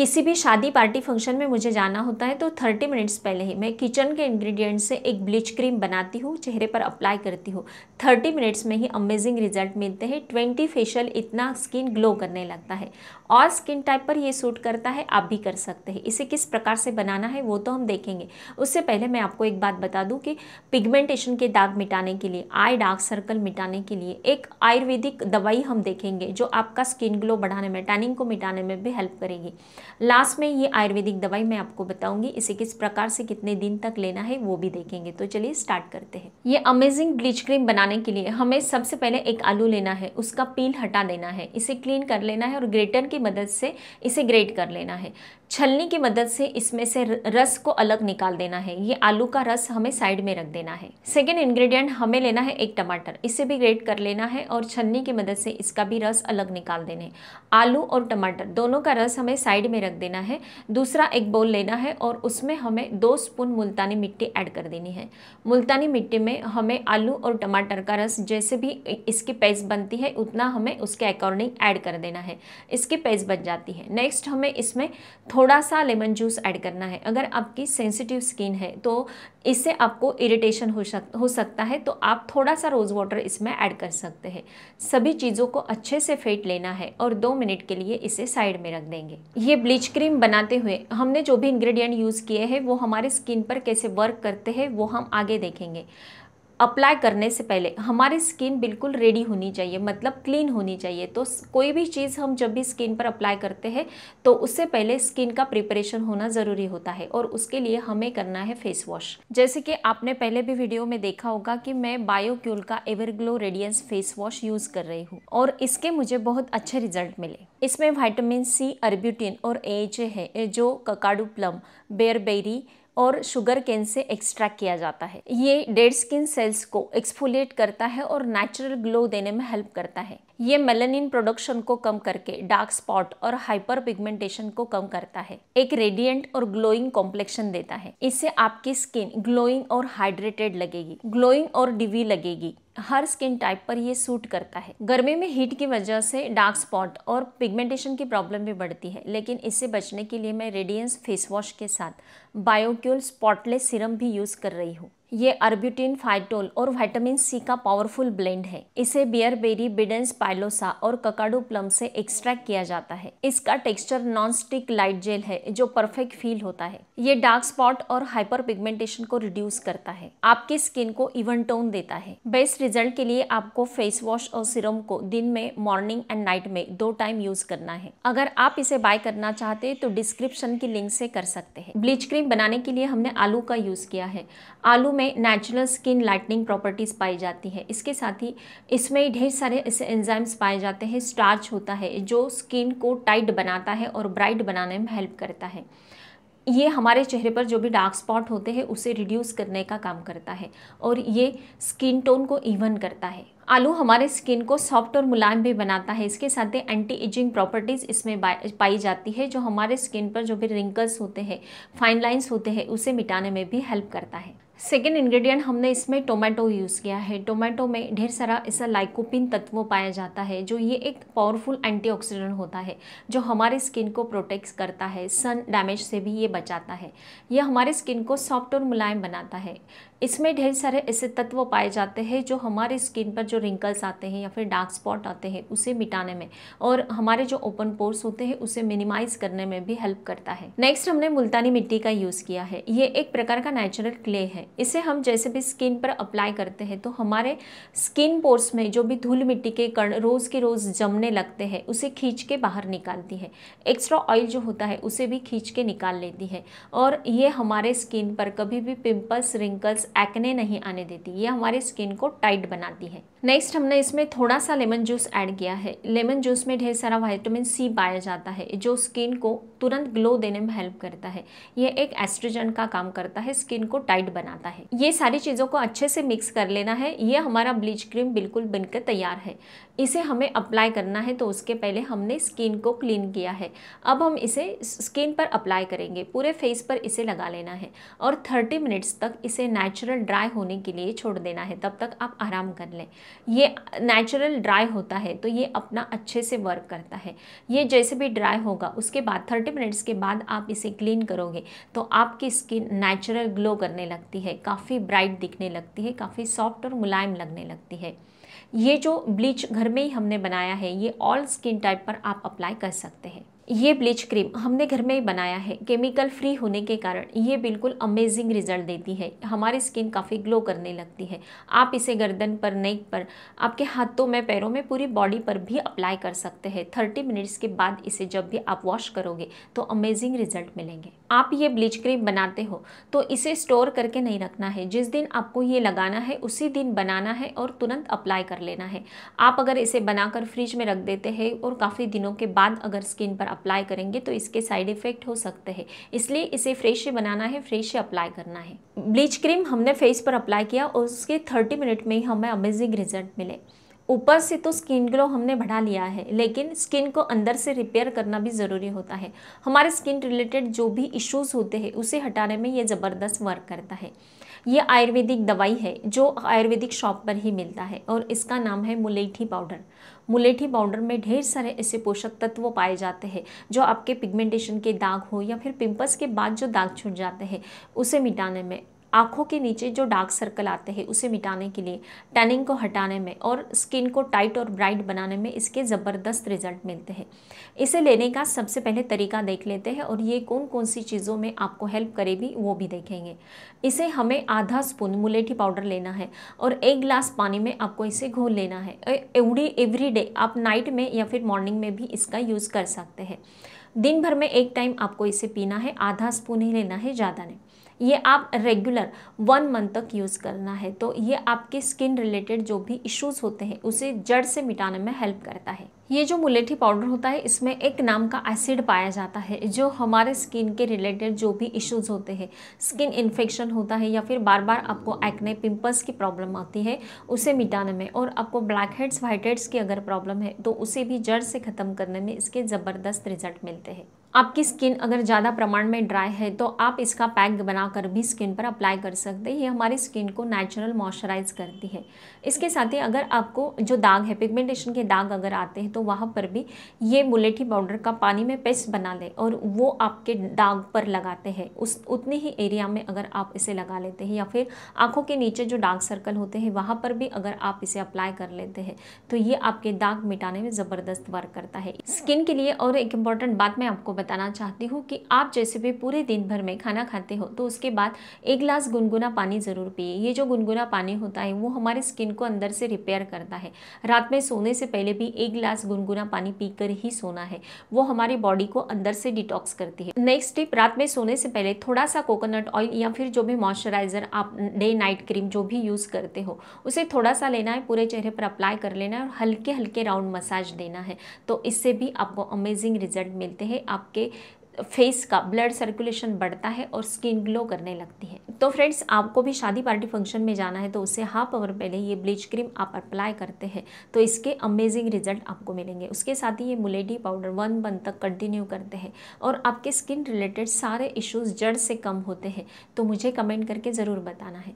किसी भी शादी पार्टी फंक्शन में मुझे जाना होता है तो 30 मिनट्स पहले ही मैं किचन के इंग्रेडिएंट से एक ब्लीच क्रीम बनाती हूँ चेहरे पर अप्लाई करती हूँ 30 मिनट्स में ही अमेजिंग रिजल्ट मिलते हैं 20 फेशियल इतना स्किन ग्लो करने लगता है और स्किन टाइप पर ये सूट करता है आप भी कर सकते हैं इसे किस प्रकार से बनाना है वो तो हम देखेंगे उससे पहले मैं आपको एक बात बता दूं कि पिगमेंटेशन के दाग मिटाने के लिए आई डार्क सर्कल मिटाने के लिए एक आयुर्वेदिक दवाई हम देखेंगे जो आपका स्किन ग्लो बढ़ाने में टैनिंग को मिटाने में भी हेल्प करेगी लास्ट में ये आयुर्वेदिक दवाई मैं आपको बताऊंगी इसे किस प्रकार से कितने दिन तक लेना है वो भी देखेंगे तो चलिए स्टार्ट करते हैं ये अमेजिंग ब्लीच क्रीम बनाने के लिए हमें सबसे पहले एक आलू लेना है उसका पील हटा देना है इसे क्लीन कर लेना है और ग्रेटर के मदद से इसे ग्रेट कर लेना है छलनी की मदद से इसमें से रस को अलग निकाल देना है ये आलू का रस हमें साइड में रख देना है सेकेंड इंग्रेडिएंट हमें लेना है एक टमाटर इसे भी ग्रेट कर लेना है और छलनी की मदद से इसका भी रस अलग निकाल देना है आलू और टमाटर दोनों का रस हमें साइड में रख देना है दूसरा एक बोल लेना है और उसमें हमें दो स्पून मुल्तानी मिट्टी ऐड कर देनी है मुल्तानी मिट्टी में हमें आलू और टमाटर का रस जैसे भी इसकी पेस्ट बनती है उतना हमें उसके अकॉर्डिंग ऐड कर देना है इसकी पेस्ट बन जाती है नेक्स्ट हमें इसमें थोड़ा थोड़ा सा लेमन जूस ऐड करना है अगर आपकी सेंसिटिव स्किन है तो इससे आपको इरिटेशन हो सक हो सकता है तो आप थोड़ा सा रोज़ वाटर इसमें ऐड कर सकते हैं सभी चीज़ों को अच्छे से फेंट लेना है और दो मिनट के लिए इसे साइड में रख देंगे ये ब्लीच क्रीम बनाते हुए हमने जो भी इंग्रेडिएंट यूज़ किए हैं वो हमारे स्किन पर कैसे वर्क करते हैं वो हम आगे देखेंगे अप्लाई करने से पहले हमारी स्किन बिल्कुल रेडी होनी चाहिए मतलब क्लीन होनी चाहिए तो कोई भी चीज़ हम जब भी स्किन पर अप्लाई करते हैं तो उससे पहले स्किन का प्रिपरेशन होना ज़रूरी होता है और उसके लिए हमें करना है फेस वॉश जैसे कि आपने पहले भी वीडियो में देखा होगा कि मैं बायोक्यूल का Everglow radiance face wash use कर रही हूँ और इसके मुझे बहुत अच्छे रिजल्ट मिले इसमें वाइटामिन सी अर्ब्यूटिन और ए है जो ककाडू प्लम बेयरबेरी और शुगर केन से एक्सट्रैक्ट किया जाता है ये डेड स्किन सेल्स को एक्सफोलिएट करता है और नेचुरल ग्लो देने में हेल्प करता है ये मेलानिन प्रोडक्शन को कम करके डार्क स्पॉट और हाइपर पिगमेंटेशन को कम करता है एक रेडियंट और ग्लोइंग कॉम्प्लेक्शन देता है इससे आपकी स्किन ग्लोइंग और हाइड्रेटेड लगेगी ग्लोइंग और डिवी लगेगी हर स्किन टाइप पर ये सूट करता है गर्मी में हीट की वजह से डार्क स्पॉट और पिगमेंटेशन की प्रॉब्लम भी बढ़ती है लेकिन इससे बचने के लिए मैं रेडियंस फेस वॉश के साथ बायोक्यूल स्पॉटलेस सीरम भी यूज़ कर रही हूँ ये अर्ब्यूटिन फाइटोल और विटामिन सी का पावरफुल ब्लेंड है इसे बियरबेरी बिडेंस पाइलोसा और ककाडू प्लम से एक्सट्रैक्ट किया जाता है इसका texture non stick light gel है जो परफेक्ट फील होता है ये डार्क स्पॉट और हाइपर पिगमेंटेशन को रिड्यूस करता है आपकी स्किन को इवन टोन देता है बेस्ट रिजल्ट के लिए आपको फेस वॉश और सिरम को दिन में मॉर्निंग एंड नाइट में दो टाइम यूज करना है अगर आप इसे बाय करना चाहते तो डिस्क्रिप्शन की लिंक से कर सकते हैं ब्लीच क्रीम बनाने के लिए हमने आलू का यूज किया है आलू में नेचुरल स्किन लाइटनिंग प्रॉपर्टीज़ पाई जाती है इसके साथ ही इसमें ढेर सारे ऐसे एंजाइम्स पाए जाते हैं स्टार्च होता है जो स्किन को टाइट बनाता है और ब्राइट बनाने में हेल्प करता है ये हमारे चेहरे पर जो भी डार्क स्पॉट होते हैं उसे रिड्यूस करने का काम करता है और ये स्किन टोन को इवन करता है आलू हमारे स्किन को सॉफ्ट और मुलायम भी बनाता है इसके साथ ही एंटी एजिंग प्रॉपर्टीज़ इसमें पाई जाती है जो हमारे स्किन पर जो भी रिंकल्स होते हैं फाइन लाइंस होते हैं उसे मिटाने में भी हेल्प करता है सेकेंड इंग्रेडिएंट हमने इसमें टोमेटो यूज़ किया है टोमेटो में ढेर सारा ऐसा लाइकोपिन तत्व पाया जाता है जो ये एक पावरफुल एंटीऑक्सीडेंट होता है जो हमारे स्किन को प्रोटेक्ट करता है सन डैमेज से भी ये बचाता है ये हमारे स्किन को सॉफ्ट और मुलायम बनाता है इसमें ढेर सारे ऐसे तत्व पाए जाते हैं जो हमारे स्किन पर जो रिंकल्स आते हैं या फिर डार्क स्पॉट आते हैं उसे मिटाने में और हमारे जो ओपन पोर्स होते हैं उसे मिनिमाइज करने में भी हेल्प करता है नेक्स्ट हमने मुल्तानी मिट्टी का यूज़ किया है ये एक प्रकार का नेचुरल क्ले है इसे हम जैसे भी स्किन पर अप्लाई करते हैं तो हमारे स्किन पोर्स में जो भी धूल मिट्टी के कण रोज़ के रोज़ जमने लगते हैं उसे खींच के बाहर निकालती है एक्स्ट्रा ऑयल जो होता है उसे भी खींच के निकाल लेती है और ये हमारे स्किन पर कभी भी पिम्पल्स रिंकल्स एक्ने नहीं आने देती ये हमारे स्किन को टाइट बनाती है नेक्स्ट हमने इसमें थोड़ा सा लेमन जूस ऐड किया है लेमन जूस में ढेर सारा वाइटामिन सी पाया जाता है जो स्किन को तुरंत ग्लो देने में हेल्प करता है यह एक एस्ट्रोजन का काम करता है स्किन को टाइट बनाता आता है ये सारी चीज़ों को अच्छे से मिक्स कर लेना है ये हमारा ब्लीच क्रीम बिल्कुल बनकर तैयार है इसे हमें अप्लाई करना है तो उसके पहले हमने स्किन को क्लीन किया है अब हम इसे स्किन पर अप्लाई करेंगे पूरे फेस पर इसे लगा लेना है और 30 मिनट्स तक इसे नेचुरल ड्राई होने के लिए छोड़ देना है तब तक आप आराम कर लें ये नेचुरल ड्राई होता है तो ये अपना अच्छे से वर्क करता है ये जैसे भी ड्राई होगा उसके बाद थर्टी मिनट्स के बाद आप इसे क्लीन करोगे तो आपकी स्किन नेचुरल ग्लो करने लगती है है काफ़ी ब्राइट दिखने लगती है काफ़ी सॉफ्ट और मुलायम लगने लगती है ये जो ब्लीच घर में ही हमने बनाया है ये ऑल स्किन टाइप पर आप अप्लाई कर सकते हैं ये ब्लीच क्रीम हमने घर में ही बनाया है केमिकल फ्री होने के कारण ये बिल्कुल अमेजिंग रिजल्ट देती है हमारी स्किन काफ़ी ग्लो करने लगती है आप इसे गर्दन पर नेक पर आपके हाथों में पैरों में पूरी बॉडी पर भी अप्लाई कर सकते हैं थर्टी मिनट्स के बाद इसे जब भी आप वॉश करोगे तो अमेजिंग रिजल्ट मिलेंगे आप ये ब्लीच क्रीम बनाते हो तो इसे स्टोर करके नहीं रखना है जिस दिन आपको ये लगाना है उसी दिन बनाना है और तुरंत अप्लाई कर लेना है आप अगर इसे बनाकर फ्रिज में रख देते हैं और काफ़ी दिनों के बाद अगर स्किन पर अप्लाई करेंगे तो इसके साइड इफ़ेक्ट हो सकते हैं इसलिए इसे फ्रेश से बनाना है फ्रेश से अप्लाई करना है ब्लीच क्रीम हमने फेस पर अप्लाई किया और उसके थर्टी मिनट में ही हमें अमेजिंग रिजल्ट मिले ऊपर से तो स्किन ग्लो हमने बढ़ा लिया है लेकिन स्किन को अंदर से रिपेयर करना भी ज़रूरी होता है हमारे स्किन रिलेटेड जो भी इश्यूज़ होते हैं उसे हटाने में ये ज़बरदस्त वर्क करता है ये आयुर्वेदिक दवाई है जो आयुर्वेदिक शॉप पर ही मिलता है और इसका नाम है मुलेठी पाउडर मुलेठी पाउडर में ढेर सारे ऐसे पोषक तत्व पाए जाते हैं जो आपके पिगमेंटेशन के दाग हो या फिर पिंपल्स के बाद जो दाग छूट जाते हैं उसे मिटाने में आँखों के नीचे जो डार्क सर्कल आते हैं उसे मिटाने के लिए टनिंग को हटाने में और स्किन को टाइट और ब्राइट बनाने में इसके ज़बरदस्त रिजल्ट मिलते हैं इसे लेने का सबसे पहले तरीका देख लेते हैं और ये कौन कौन सी चीज़ों में आपको हेल्प करेगी वो भी देखेंगे इसे हमें आधा स्पून मुलेठी पाउडर लेना है और एक ग्लास पानी में आपको इसे घोल लेना है एवरी एवरी डे आप नाइट में या फिर मॉर्निंग में भी इसका यूज़ कर सकते हैं दिन भर में एक टाइम आपको इसे पीना है आधा स्पून ही लेना है ज़्यादा नहीं ये आप रेगुलर वन मंथ तक यूज़ करना है तो ये आपके स्किन रिलेटेड जो भी इश्यूज़ होते हैं उसे जड़ से मिटाने में हेल्प करता है ये जो मुलेठी पाउडर होता है इसमें एक नाम का एसिड पाया जाता है जो हमारे स्किन के रिलेटेड जो भी इश्यूज होते हैं स्किन इन्फेक्शन होता है या फिर बार बार आपको एक्ने पिंपल्स की प्रॉब्लम आती है उसे मिटाने में और आपको ब्लैक हेड्स वाइट हेड्स की अगर प्रॉब्लम है तो उसे भी जड़ से ख़त्म करने में इसके ज़बरदस्त रिजल्ट मिलते हैं आपकी स्किन अगर ज़्यादा प्रमाण में ड्राई है तो आप इसका पैक बनाकर भी स्किन पर अप्लाई कर सकते हैं ये हमारी स्किन को नेचुरल मॉइस्चराइज करती है इसके साथ ही अगर आपको जो दाग है पिगमेंटेशन के दाग अगर आते हैं तो वहाँ पर भी ये बुलेठी पाउडर का पानी में पेस्ट बना लें और वो आपके दाग पर लगाते हैं उस उतने ही एरिया में अगर आप इसे लगा लेते हैं या फिर आँखों के नीचे जो डार्क सर्कल होते हैं वहाँ पर भी अगर आप इसे अप्लाई कर लेते हैं तो ये आपके दाग मिटाने में ज़बरदस्त वर्क करता है स्किन के लिए और एक इम्पॉर्टेंट बात मैं आपको बताना चाहती हूँ कि आप जैसे भी पूरे दिन भर में खाना खाते हो तो उसके बाद एक गिलास गुनगुना पानी ज़रूर पिए ये जो गुनगुना पानी होता है वो हमारे स्किन को अंदर से रिपेयर करता है रात में सोने से पहले भी एक गिलास गुनगुना पानी पीकर ही सोना है वो हमारी बॉडी को अंदर से डिटॉक्स करती है नेक्स्ट टिप रात में सोने से पहले थोड़ा सा कोकोनट ऑयल या फिर जो भी मॉइस्चराइज़र आप डे नाइट क्रीम जो भी यूज़ करते हो उसे थोड़ा सा लेना है पूरे चेहरे पर अप्लाई कर लेना है और हल्के हल्के राउंड मसाज देना है तो इससे भी आपको अमेजिंग रिजल्ट मिलते हैं आप आपके फेस का ब्लड सर्कुलेशन बढ़ता है और स्किन ग्लो करने लगती है तो फ्रेंड्स आपको भी शादी पार्टी फंक्शन में जाना है तो उससे हाफ आवर पहले ये ब्लीच क्रीम आप अप्लाई करते हैं तो इसके अमेजिंग रिजल्ट आपको मिलेंगे उसके साथ ही ये मुलेडी पाउडर वन मंथ तक कंटिन्यू करते हैं और आपके स्किन रिलेटेड सारे इश्यूज़ जड़ से कम होते हैं तो मुझे कमेंट करके ज़रूर बताना है